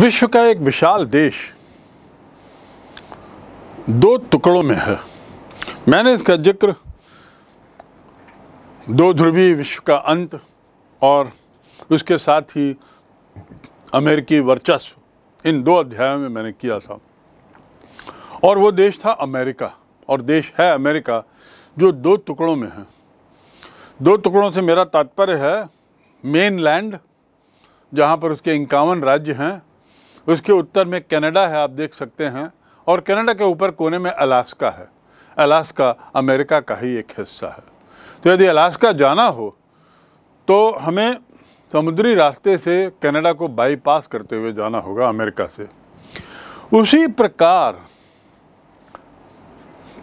विश्व का एक विशाल देश दो टुकड़ों में है मैंने इसका जिक्र दो ध्रुवीय विश्व का अंत और उसके साथ ही अमेरिकी वर्चस्व इन दो अध्यायों में मैंने किया था और वो देश था अमेरिका और देश है अमेरिका जो दो टुकड़ों में है दो टुकड़ों से मेरा तात्पर्य है मेन लैंड जहाँ पर उसके इक्यावन राज्य हैं उसके उत्तर में कनाडा है आप देख सकते हैं और कनाडा के ऊपर कोने में अलास्का है अलास्का अमेरिका का ही एक हिस्सा है तो यदि अलास्का जाना हो तो हमें समुद्री रास्ते से कनाडा को बाईपास करते हुए जाना होगा अमेरिका से उसी प्रकार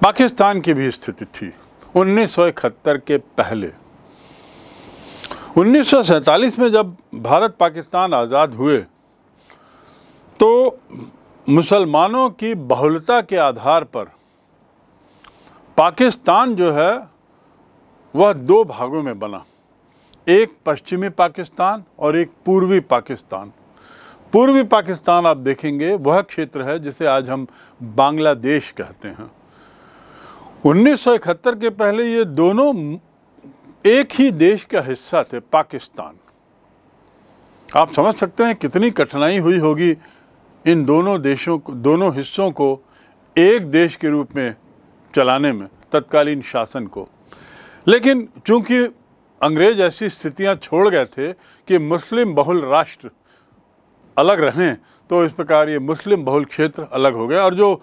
पाकिस्तान की भी स्थिति थी उन्नीस के पहले उन्नीस में जब भारत पाकिस्तान आज़ाद हुए तो मुसलमानों की बहुलता के आधार पर पाकिस्तान जो है वह दो भागों में बना एक पश्चिमी पाकिस्तान और एक पूर्वी पाकिस्तान पूर्वी पाकिस्तान आप देखेंगे वह क्षेत्र है जिसे आज हम बांग्लादेश कहते हैं उन्नीस के पहले ये दोनों एक ही देश का हिस्सा थे पाकिस्तान आप समझ सकते हैं कितनी कठिनाई हुई होगी इन दोनों देशों को दोनों हिस्सों को एक देश के रूप में चलाने में तत्कालीन शासन को लेकिन चूंकि अंग्रेज ऐसी स्थितियां छोड़ गए थे कि मुस्लिम बहुल राष्ट्र अलग रहें तो इस प्रकार ये मुस्लिम बहुल क्षेत्र अलग हो गया और जो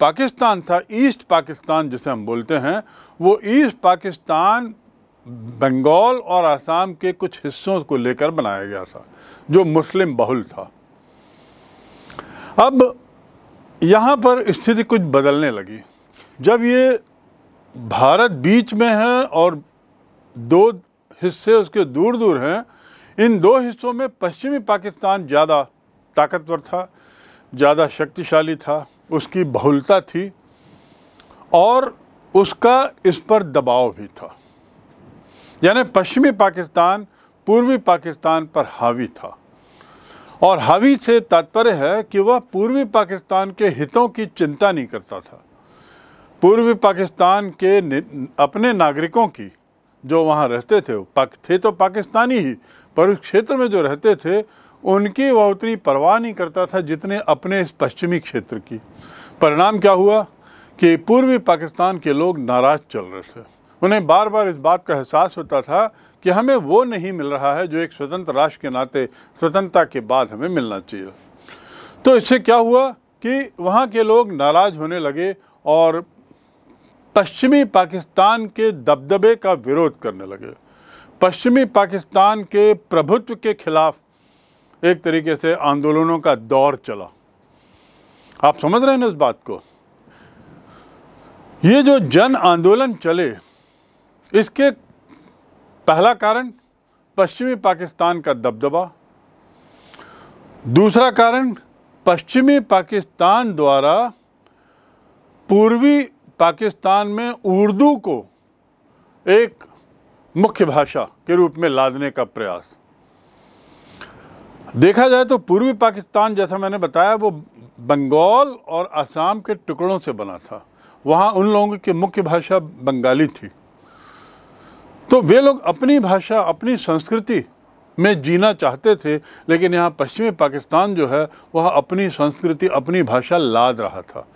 पाकिस्तान था ईस्ट पाकिस्तान जिसे हम बोलते हैं वो ईस्ट पाकिस्तान बंगाल और आसाम के कुछ हिस्सों को लेकर बनाया गया था जो मुस्लिम बहुल था अब यहाँ पर स्थिति कुछ बदलने लगी जब ये भारत बीच में है और दो हिस्से उसके दूर दूर हैं इन दो हिस्सों में पश्चिमी पाकिस्तान ज़्यादा ताकतवर था ज़्यादा शक्तिशाली था उसकी बहुलता थी और उसका इस पर दबाव भी था यानी पश्चिमी पाकिस्तान पूर्वी पाकिस्तान पर हावी था और हावी से तात्पर्य है कि वह पूर्वी पाकिस्तान के हितों की चिंता नहीं करता था पूर्वी पाकिस्तान के अपने नागरिकों की जो वहाँ रहते थे पाक थे तो पाकिस्तानी ही पर उस क्षेत्र में जो रहते थे उनकी वह उतनी परवाह नहीं करता था जितने अपने इस पश्चिमी क्षेत्र की परिणाम क्या हुआ कि पूर्वी पाकिस्तान के लोग नाराज चल रहे थे उन्हें बार बार इस बात का एहसास होता था कि हमें वो नहीं मिल रहा है जो एक स्वतंत्र राष्ट्र के नाते स्वतंत्रता के बाद हमें मिलना चाहिए तो इससे क्या हुआ कि वहाँ के लोग नाराज़ होने लगे और पश्चिमी पाकिस्तान के दबदबे का विरोध करने लगे पश्चिमी पाकिस्तान के प्रभुत्व के खिलाफ एक तरीके से आंदोलनों का दौर चला आप समझ रहे हैं इस बात को ये जो जन आंदोलन चले इसके पहला कारण पश्चिमी पाकिस्तान का दबदबा दूसरा कारण पश्चिमी पाकिस्तान द्वारा पूर्वी पाकिस्तान में उर्दू को एक मुख्य भाषा के रूप में लादने का प्रयास देखा जाए तो पूर्वी पाकिस्तान जैसा मैंने बताया वो बंगाल और असम के टुकड़ों से बना था वहाँ उन लोगों की मुख्य भाषा बंगाली थी तो वे लोग अपनी भाषा अपनी संस्कृति में जीना चाहते थे लेकिन यहाँ पश्चिमी पाकिस्तान जो है वह अपनी संस्कृति अपनी भाषा लाद रहा था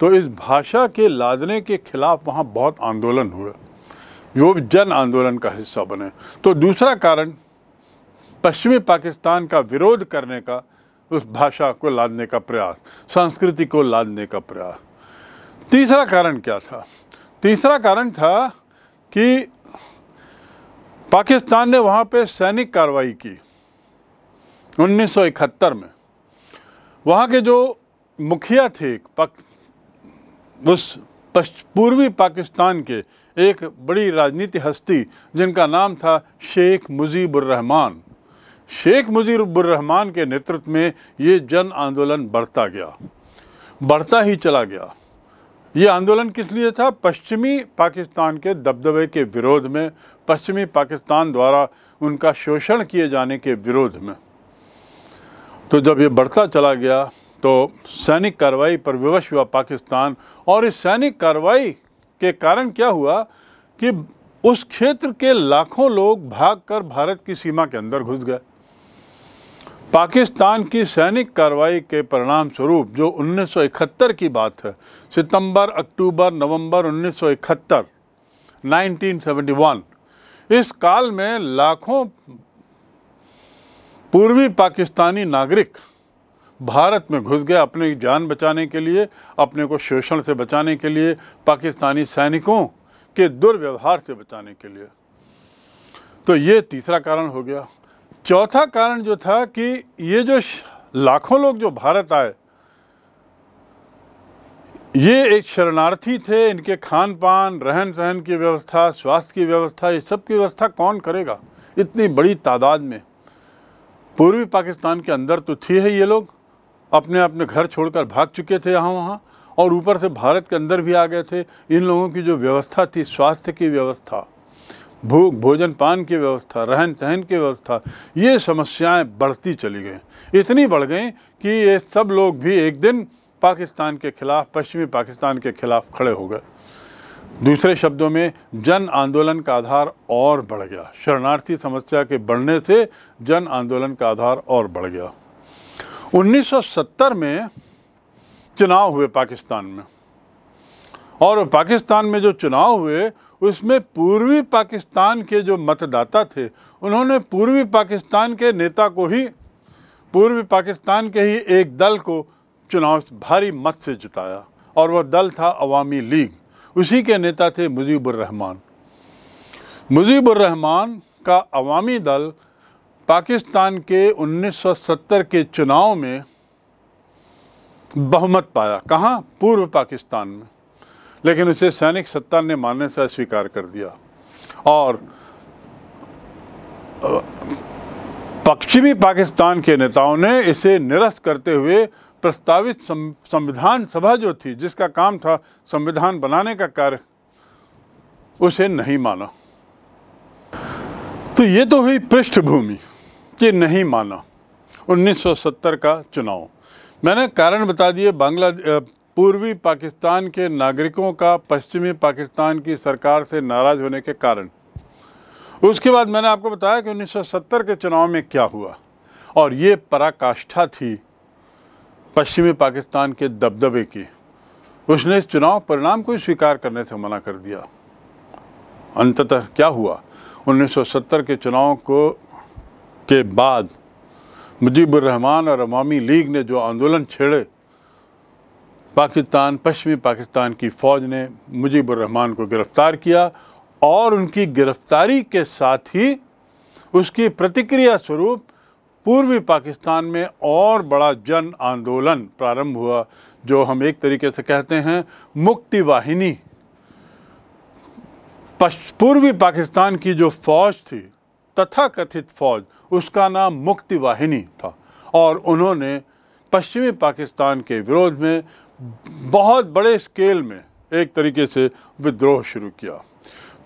तो इस भाषा के लादने के खिलाफ वहाँ बहुत आंदोलन हुए जो जन आंदोलन का हिस्सा बने तो दूसरा कारण पश्चिमी पाकिस्तान का विरोध करने का उस भाषा को लादने का प्रयास संस्कृति को लादने का प्रयास तीसरा कारण क्या था तीसरा कारण था कि पाकिस्तान ने वहाँ पे सैनिक कार्रवाई की 1971 में वहाँ के जो मुखिया थे पक, उस पूर्वी पाकिस्तान के एक बड़ी राजनीति हस्ती जिनका नाम था शेख मुजीबुररहमान शेख मुजीबुररहमान के नेतृत्व में ये जन आंदोलन बढ़ता गया बढ़ता ही चला गया ये आंदोलन किस लिए था पश्चिमी पाकिस्तान के दबदबे के विरोध में पश्चिमी पाकिस्तान द्वारा उनका शोषण किए जाने के विरोध में तो जब ये बढ़ता चला गया तो सैनिक कार्रवाई पर विवश हुआ पाकिस्तान और इस सैनिक कार्रवाई के कारण क्या हुआ कि उस क्षेत्र के लाखों लोग भागकर भारत की सीमा के अंदर घुस गए पाकिस्तान की सैनिक कार्रवाई के परिणाम स्वरूप जो 1971 की बात है सितंबर, अक्टूबर नवंबर 1971 1971 इस काल में लाखों पूर्वी पाकिस्तानी नागरिक भारत में घुस गए अपने जान बचाने के लिए अपने को शोषण से बचाने के लिए पाकिस्तानी सैनिकों के दुर्व्यवहार से बचाने के लिए तो ये तीसरा कारण हो गया चौथा कारण जो था कि ये जो लाखों लोग जो भारत आए ये एक शरणार्थी थे इनके खान पान रहन सहन की व्यवस्था स्वास्थ्य की व्यवस्था ये सब की व्यवस्था कौन करेगा इतनी बड़ी तादाद में पूर्वी पाकिस्तान के अंदर तो थी ही ये लोग अपने अपने घर छोड़कर भाग चुके थे यहाँ वहाँ और ऊपर से भारत के अंदर भी आ गए थे इन लोगों की जो व्यवस्था थी स्वास्थ्य की व्यवस्था भूख भोजन पान की व्यवस्था रहन सहन की व्यवस्था ये समस्याएं बढ़ती चली गई इतनी बढ़ गई कि ये सब लोग भी एक दिन पाकिस्तान के खिलाफ पश्चिमी पाकिस्तान के खिलाफ खड़े हो गए दूसरे शब्दों में जन आंदोलन का आधार और बढ़ गया शरणार्थी समस्या के बढ़ने से जन आंदोलन का आधार और बढ़ गया 1970 में चुनाव हुए पाकिस्तान में और पाकिस्तान में जो चुनाव हुए उसमें पूर्वी पाकिस्तान के जो मतदाता थे उन्होंने पूर्वी पाकिस्तान के नेता को ही पूर्वी पाकिस्तान के ही एक दल को चुनाव भारी मत से जिताया और वह दल था अवामी लीग उसी के नेता थे मुजीबुररहमान मुजीबुररहमान का अवामी दल पाकिस्तान के 1970 के चुनाव में बहुमत पाया कहाँ पूर्व पाकिस्तान में लेकिन उसे सैनिक सत्ता ने मानने से अस्वीकार कर दिया और पश्चिमी पाकिस्तान के नेताओं ने इसे निरस्त करते हुए प्रस्तावित संविधान सभा जो थी जिसका काम था संविधान बनाने का कार्य उसे नहीं माना तो ये तो हुई पृष्ठभूमि कि नहीं माना 1970 का चुनाव मैंने कारण बता दिए बांग्ला पूर्वी पाकिस्तान के नागरिकों का पश्चिमी पाकिस्तान की सरकार से नाराज़ होने के कारण उसके बाद मैंने आपको बताया कि 1970 के चुनाव में क्या हुआ और ये पराकाष्ठा थी पश्चिमी पाकिस्तान के दबदबे की उसने इस चुनाव परिणाम को स्वीकार करने से मना कर दिया अंततः क्या हुआ 1970 के चुनाव को के बाद मुजीबुर रहमान और अवामी लीग ने जो आंदोलन छेड़े पाकिस्तान पश्चिमी पाकिस्तान की फ़ौज ने मुजीबरहमान को गिरफ़्तार किया और उनकी गिरफ़्तारी के साथ ही उसकी प्रतिक्रिया स्वरूप पूर्वी पाकिस्तान में और बड़ा जन आंदोलन प्रारंभ हुआ जो हम एक तरीके से कहते हैं मुक्ति वाहिनी पूर्वी पाकिस्तान की जो फौज थी तथा कथित फौज उसका नाम मुक्ति वाहिनी था और उन्होंने पश्चिमी पाकिस्तान के विरोध में बहुत बड़े स्केल में एक तरीके से विद्रोह शुरू किया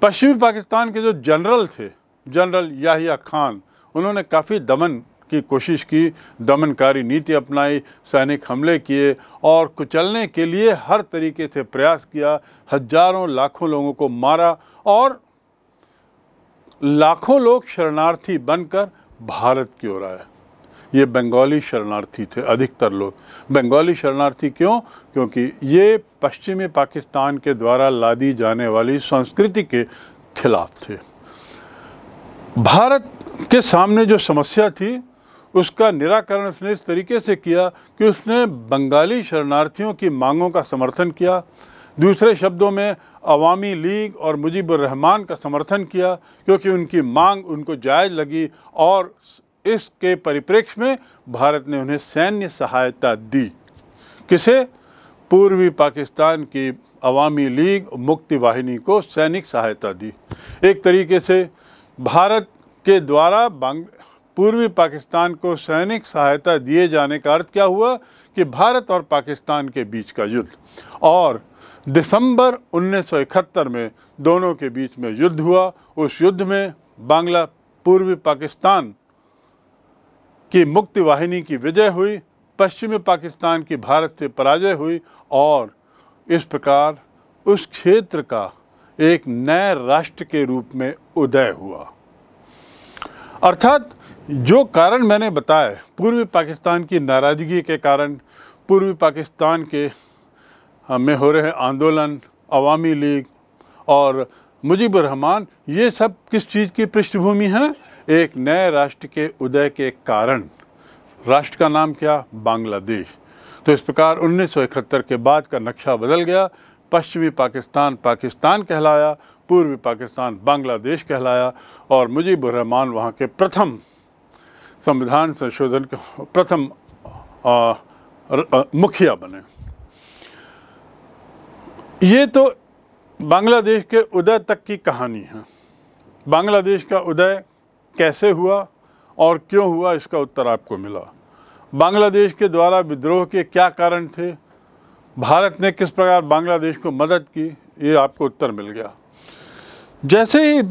पश्चिमी पाकिस्तान के जो जनरल थे जनरल याहिया खान उन्होंने काफ़ी दमन की कोशिश की दमनकारी नीति अपनाई सैनिक हमले किए और कुचलने के लिए हर तरीके से प्रयास किया हजारों लाखों लोगों को मारा और लाखों लोग शरणार्थी बनकर भारत की ओर आए ये बंगाली शरणार्थी थे अधिकतर लोग बंगाली शरणार्थी क्यों क्योंकि ये पश्चिमी पाकिस्तान के द्वारा लादी जाने वाली संस्कृति के खिलाफ थे भारत के सामने जो समस्या थी उसका निराकरण उसने इस तरीके से किया कि उसने बंगाली शरणार्थियों की मांगों का समर्थन किया दूसरे शब्दों में अवामी लीग और मुजीबुर रहमान का समर्थन किया क्योंकि उनकी मांग उनको जायज़ लगी और इसके परिप्रेक्ष्य में भारत ने उन्हें सैन्य सहायता दी किसे पूर्वी पाकिस्तान की अवामी लीग मुक्ति वाहिनी को सैनिक सहायता दी एक तरीके से भारत के द्वारा पूर्वी पाकिस्तान को सैनिक सहायता दिए जाने का अर्थ क्या हुआ कि भारत और पाकिस्तान के बीच का युद्ध और दिसंबर 1971 में दोनों के बीच में युद्ध हुआ उस युद्ध में बांग्ला पूर्वी पाकिस्तान कि मुक्ति वाहिनी की विजय हुई पश्चिमी पाकिस्तान की भारत से पराजय हुई और इस प्रकार उस क्षेत्र का एक नए राष्ट्र के रूप में उदय हुआ अर्थात जो कारण मैंने बताए पूर्वी पाकिस्तान की नाराज़गी के कारण पूर्वी पाकिस्तान के में हो रहे आंदोलन अवामी लीग और मुजीब रहमान ये सब किस चीज़ की पृष्ठभूमि है एक नए राष्ट्र के उदय के कारण राष्ट्र का नाम क्या बांग्लादेश तो इस प्रकार 1971 के बाद का नक्शा बदल गया पश्चिमी पाकिस्तान पाकिस्तान कहलाया पूर्वी पाकिस्तान बांग्लादेश कहलाया और मुजीबुर रहमान वहाँ के प्रथम संविधान संशोधन के प्रथम मुखिया बने ये तो बांग्लादेश के उदय तक की कहानी है बांग्लादेश का उदय कैसे हुआ और क्यों हुआ इसका उत्तर आपको मिला बांग्लादेश के द्वारा विद्रोह के क्या कारण थे भारत ने किस प्रकार बांग्लादेश को मदद की ये आपको उत्तर मिल गया जैसे ही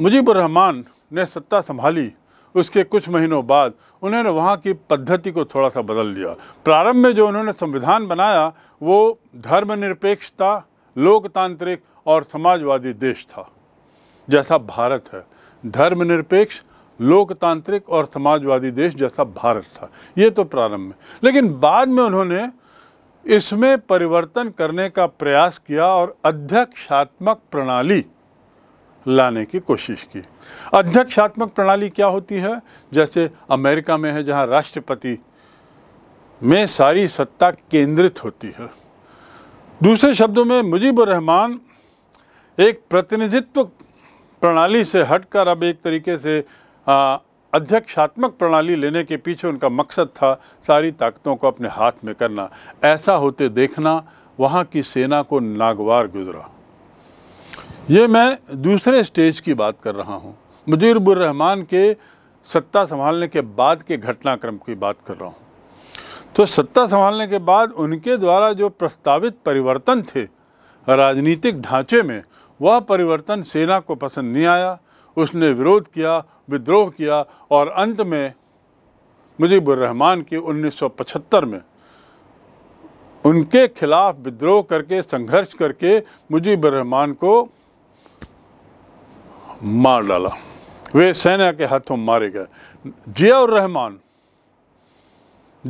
मुजीबुर रहमान ने सत्ता संभाली उसके कुछ महीनों बाद उन्होंने वहाँ की पद्धति को थोड़ा सा बदल दिया प्रारंभ में जो उन्होंने संविधान बनाया वो धर्मनिरपेक्षता लोकतांत्रिक और समाजवादी देश था जैसा भारत है धर्मनिरपेक्ष लोकतांत्रिक और समाजवादी देश जैसा भारत था ये तो प्रारंभ में लेकिन बाद में उन्होंने इसमें परिवर्तन करने का प्रयास किया और अध्यक्षात्मक प्रणाली लाने की कोशिश की अध्यक्षात्मक प्रणाली क्या होती है जैसे अमेरिका में है जहाँ राष्ट्रपति में सारी सत्ता केंद्रित होती है दूसरे शब्दों में मुजीबुर रहमान एक प्रतिनिधित्व प्रणाली से हटकर अब एक तरीके से अध्यक्षात्मक प्रणाली लेने के पीछे उनका मकसद था सारी ताकतों को अपने हाथ में करना ऐसा होते देखना वहाँ की सेना को नागवार गुजरा ये मैं दूसरे स्टेज की बात कर रहा हूँ मुजीरबुररहमान के सत्ता संभालने के बाद के घटनाक्रम की बात कर रहा हूँ तो सत्ता संभालने के बाद उनके द्वारा जो प्रस्तावित परिवर्तन थे राजनीतिक ढांचे में वह परिवर्तन सेना को पसंद नहीं आया उसने विरोध किया विद्रोह किया और अंत में रहमान के 1975 में उनके खिलाफ विद्रोह करके संघर्ष करके रहमान को मार डाला वे सेना के हाथों मारे गए जियाउर रहमान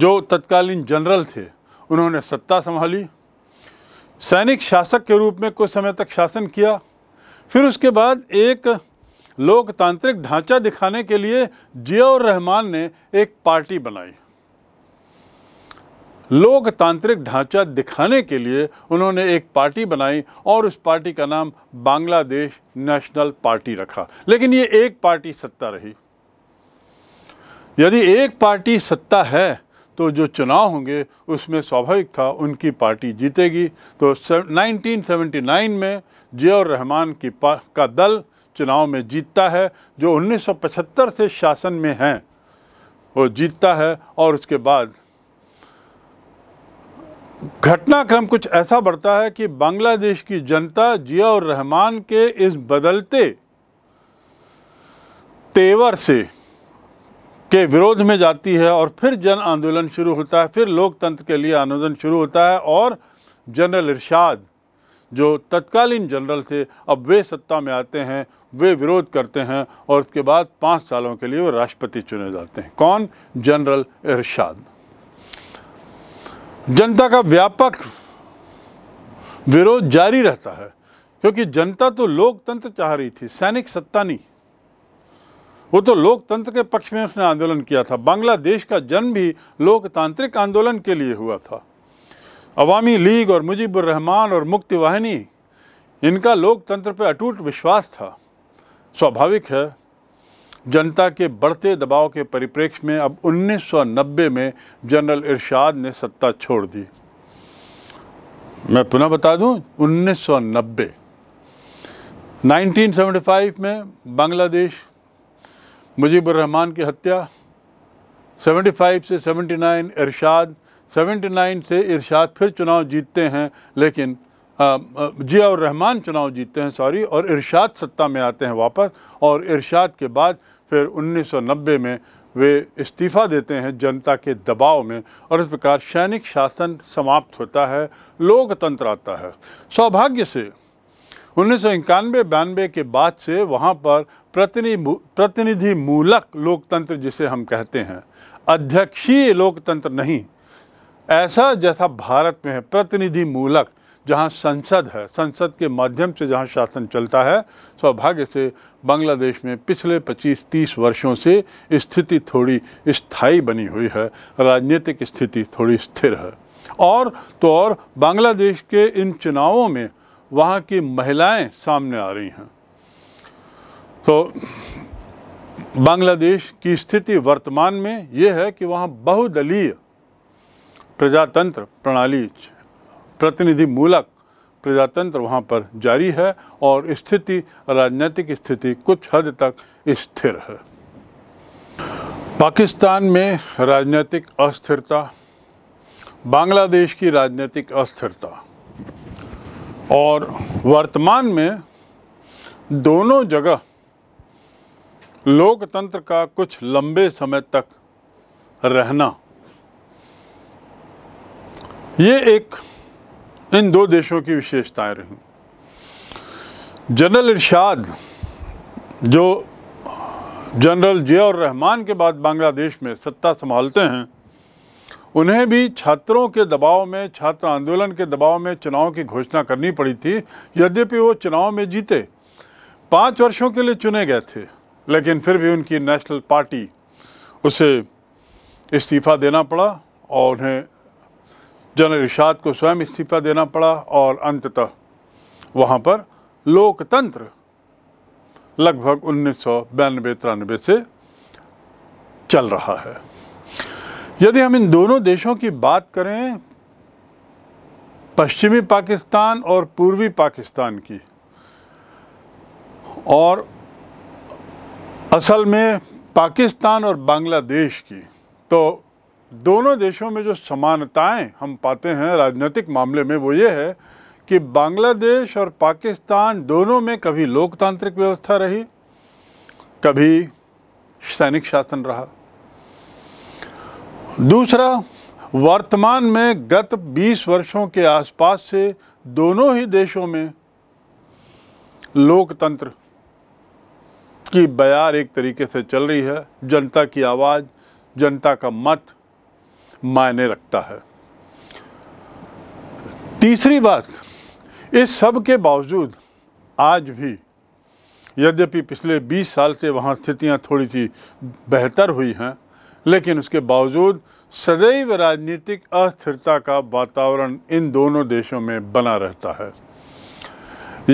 जो तत्कालीन जनरल थे उन्होंने सत्ता संभाली सैनिक शासक के रूप में कुछ समय तक शासन किया फिर उसके बाद एक लोकतांत्रिक ढांचा दिखाने के लिए जियाउर रहमान ने एक पार्टी बनाई लोकतांत्रिक ढांचा दिखाने के लिए उन्होंने एक पार्टी बनाई और उस पार्टी का नाम बांग्लादेश नेशनल पार्टी रखा लेकिन ये एक पार्टी सत्ता रही यदि एक पार्टी सत्ता है तो जो चुनाव होंगे उसमें स्वाभाविक था उनकी पार्टी जीतेगी तो 1979 में जियाउर रहमान की का दल चुनाव में जीतता है जो 1975 से शासन में हैं वो जीतता है और उसके बाद घटनाक्रम कुछ ऐसा बढ़ता है कि बांग्लादेश की जनता जिया और रहमान के इस बदलते तेवर से के विरोध में जाती है और फिर जन आंदोलन शुरू होता है फिर लोकतंत्र के लिए आंदोलन शुरू होता है और जनरल इरशाद जो तत्कालीन जनरल थे अब वे सत्ता में आते हैं वे विरोध करते हैं और उसके बाद पाँच सालों के लिए वो राष्ट्रपति चुने जाते हैं कौन जनरल इरशाद जनता का व्यापक विरोध जारी रहता है क्योंकि जनता तो लोकतंत्र चाह रही थी सैनिक सत्ता नहीं वो तो लोकतंत्र के पक्ष में उसने आंदोलन किया था बांग्लादेश का जन्म भी लोकतांत्रिक आंदोलन के लिए हुआ था अवामी लीग और रहमान और मुक्ति वाहिनी इनका लोकतंत्र पर अटूट विश्वास था स्वाभाविक है जनता के बढ़ते दबाव के परिप्रेक्ष्य में अब 1990 में जनरल इरशाद ने सत्ता छोड़ दी मैं पुनः बता दूं 1990 1975 में बांग्लादेश रहमान की हत्या 75 से 79 इरशाद 79 से इरशाद फिर चुनाव जीतते हैं लेकिन जिया और रहमान चुनाव जीतते हैं सॉरी और इरशाद सत्ता में आते हैं वापस और इरशाद के बाद फिर 1990 में वे इस्तीफ़ा देते हैं जनता के दबाव में और इस प्रकार सैनिक शासन समाप्त होता है लोकतंत्र आता है सौभाग्य से उन्नीस सौ इक्यानवे बयानवे के बाद से वहाँ पर प्रतिनिधि मूलक लोकतंत्र जिसे हम कहते हैं अध्यक्षीय लोकतंत्र नहीं ऐसा जैसा भारत में है प्रतिनिधि मूलक जहाँ संसद है संसद के माध्यम से जहाँ शासन चलता है सौभाग्य से बांग्लादेश में पिछले 25-30 वर्षों से स्थिति थोड़ी स्थायी बनी हुई है राजनीतिक स्थिति थोड़ी स्थिर है और तो और बांग्लादेश के इन चुनावों में वहाँ की महिलाएं सामने आ रही हैं तो बांग्लादेश की स्थिति वर्तमान में ये है कि वहाँ बहुदलीय प्रजातंत्र प्रणाली प्रतिनिधि मूलक प्रजातंत्र वहाँ पर जारी है और स्थिति राजनीतिक स्थिति कुछ हद तक स्थिर है पाकिस्तान में राजनीतिक अस्थिरता बांग्लादेश की राजनीतिक अस्थिरता और वर्तमान में दोनों जगह लोकतंत्र का कुछ लंबे समय तक रहना ये एक इन दो देशों की विशेषताएं रही जनरल इरशाद जो जनरल जियाउर रहमान के बाद बांग्लादेश में सत्ता संभालते हैं उन्हें भी छात्रों के दबाव में छात्र आंदोलन के दबाव में चुनाव की घोषणा करनी पड़ी थी यद्यपि वो चुनाव में जीते पाँच वर्षों के लिए चुने गए थे लेकिन फिर भी उनकी नेशनल पार्टी उसे इस्तीफ़ा देना पड़ा और उन्हें जनरल इशाद को स्वयं इस्तीफ़ा देना पड़ा और अंततः वहाँ पर लोकतंत्र लगभग उन्नीस सौ बयानबे तिरानबे से चल रहा है यदि हम इन दोनों देशों की बात करें पश्चिमी पाकिस्तान और पूर्वी पाकिस्तान की और असल में पाकिस्तान और बांग्लादेश की तो दोनों देशों में जो समानताएं हम पाते हैं राजनीतिक मामले में वो ये है कि बांग्लादेश और पाकिस्तान दोनों में कभी लोकतांत्रिक व्यवस्था रही कभी सैनिक शासन रहा दूसरा वर्तमान में गत 20 वर्षों के आसपास से दोनों ही देशों में लोकतंत्र की बयार एक तरीके से चल रही है जनता की आवाज़ जनता का मत मायने रखता है तीसरी बात इस सब के बावजूद आज भी यद्यपि पिछले 20 साल से वहाँ स्थितियाँ थोड़ी सी बेहतर हुई हैं लेकिन उसके बावजूद सदैव राजनीतिक अस्थिरता का वातावरण इन दोनों देशों में बना रहता है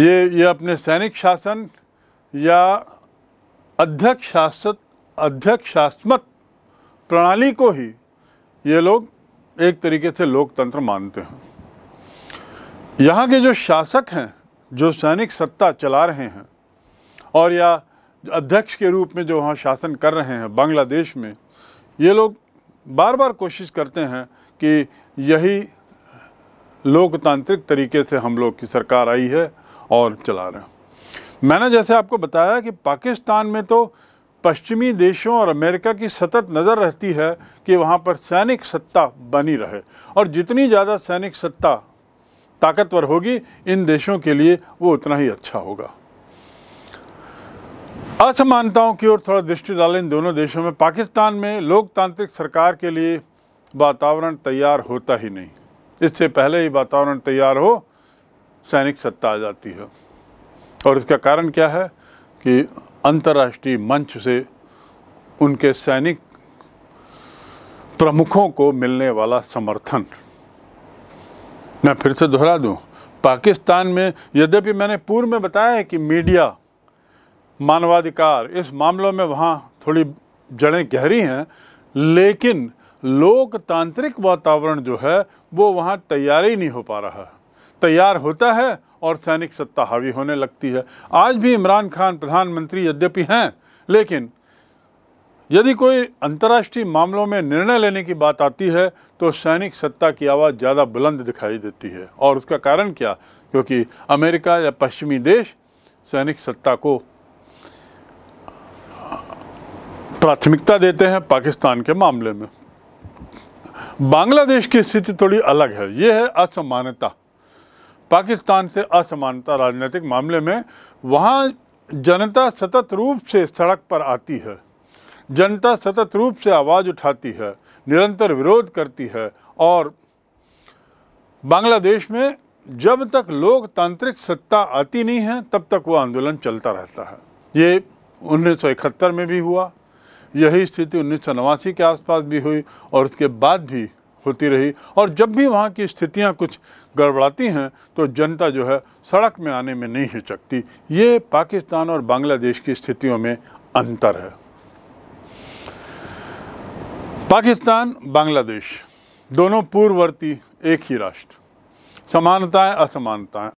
ये ये अपने सैनिक शासन या अध्यक्ष शासक अध्यक्ष शासमत प्रणाली को ही ये लोग एक तरीके से लोकतंत्र मानते हैं यहाँ के जो शासक हैं जो सैनिक सत्ता चला रहे हैं और या अध्यक्ष के रूप में जो वहाँ शासन कर रहे हैं बांग्लादेश में ये लोग बार बार कोशिश करते हैं कि यही लोकतांत्रिक तरीके से हम लोग की सरकार आई है और चला रहे हैं मैंने जैसे आपको बताया कि पाकिस्तान में तो पश्चिमी देशों और अमेरिका की सतत नज़र रहती है कि वहाँ पर सैनिक सत्ता बनी रहे और जितनी ज़्यादा सैनिक सत्ता ताकतवर होगी इन देशों के लिए वो उतना ही अच्छा होगा असमानताओं की ओर थोड़ा दृष्टि डालें इन दोनों देशों में पाकिस्तान में लोकतांत्रिक सरकार के लिए वातावरण तैयार होता ही नहीं इससे पहले ही वातावरण तैयार हो सैनिक सत्ता आ जाती है और इसका कारण क्या है कि अंतर्राष्ट्रीय मंच से उनके सैनिक प्रमुखों को मिलने वाला समर्थन मैं फिर से दोहरा दूं पाकिस्तान में यद्यपि मैंने पूर्व में बताया है कि मीडिया मानवाधिकार इस मामलों में वहाँ थोड़ी जड़ें गहरी हैं लेकिन लोकतांत्रिक वातावरण जो है वो वहाँ तैयार ही नहीं हो पा रहा तैयार होता है और सैनिक सत्ता हावी होने लगती है आज भी इमरान खान प्रधानमंत्री यद्यपि हैं लेकिन यदि कोई अंतर्राष्ट्रीय मामलों में निर्णय लेने की बात आती है तो सैनिक सत्ता की आवाज़ ज़्यादा बुलंद दिखाई देती है और उसका कारण क्या क्योंकि अमेरिका या पश्चिमी देश सैनिक सत्ता को प्राथमिकता देते हैं पाकिस्तान के मामले में बांग्लादेश की स्थिति थोड़ी अलग है ये है असमानता पाकिस्तान से असमानता राजनीतिक मामले में वहाँ जनता सतत रूप से सड़क पर आती है जनता सतत रूप से आवाज़ उठाती है निरंतर विरोध करती है और बांग्लादेश में जब तक लोकतांत्रिक सत्ता आती नहीं है तब तक वो आंदोलन चलता रहता है ये 1971 में भी हुआ यही स्थिति उन्नीस के आसपास भी हुई और उसके बाद भी होती रही और जब भी वहाँ की स्थितियाँ कुछ गड़बड़ाती हैं तो जनता जो है सड़क में आने में नहीं हिचकती ये पाकिस्तान और बांग्लादेश की स्थितियों में अंतर है पाकिस्तान बांग्लादेश दोनों पूर्ववर्ती एक ही राष्ट्र समानताएं असमानताएं